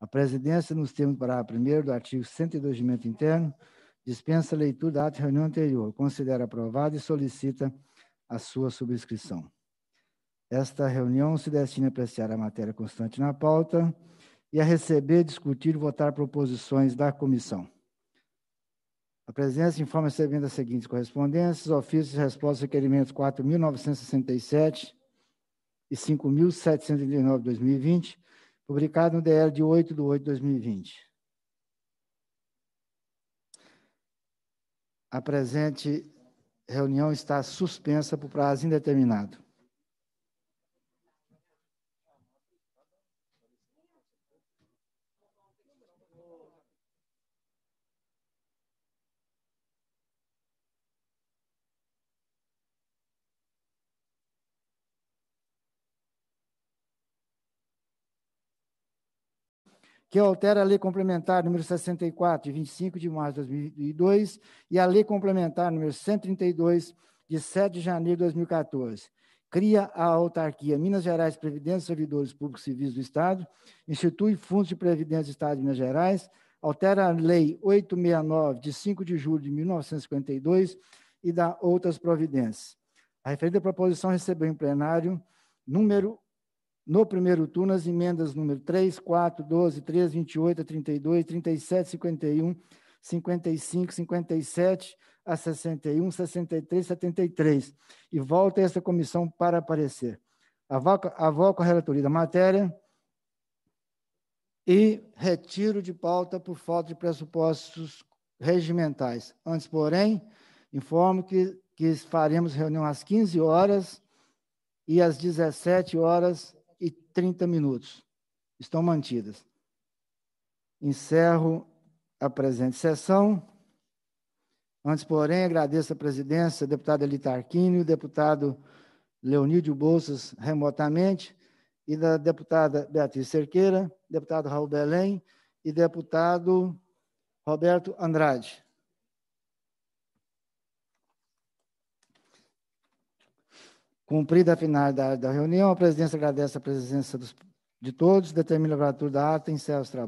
A presidência, nos termos do parágrafo 1 do artigo 102 do Regimento Interno, dispensa a leitura da ata de reunião anterior, considera aprovada e solicita a sua subscrição. Esta reunião se destina a apreciar a matéria constante na pauta e a receber, discutir e votar proposições da comissão. A presidência informa recebendo as seguintes correspondências, ofícios e respostas requerimentos 4.967 e 5.739 2020, publicado no DR de 8 de 8 de 2020. A presente reunião está suspensa por prazo indeterminado. que altera a Lei Complementar número 64, de 25 de março de 2002, e a Lei Complementar número 132, de 7 de janeiro de 2014. Cria a autarquia Minas Gerais Previdência e Servidores Públicos Civis do Estado, institui fundos de previdência do Estado de Minas Gerais, altera a Lei 869, de 5 de julho de 1952, e dá outras providências. A referida proposição recebeu em plenário número no primeiro turno as emendas número 3, 4, 12, 13, 28 32, 37, 51, 55, 57 a 61, 63, 73. E volta essa comissão para aparecer. Avoco a relatoria da matéria e retiro de pauta por falta de pressupostos regimentais. Antes, porém, informo que, que faremos reunião às 15 horas e às 17 horas e 30 minutos. Estão mantidas. Encerro a presente sessão. Antes, porém, agradeço a presidência, deputado o deputado Leonídio Bolsas, remotamente, e da deputada Beatriz Cerqueira, deputado Raul Belém e deputado Roberto Andrade. Cumprida a finalidade da reunião, a presidência agradece a presença dos, de todos, determina a abertura da ata e encerra os trabalhos.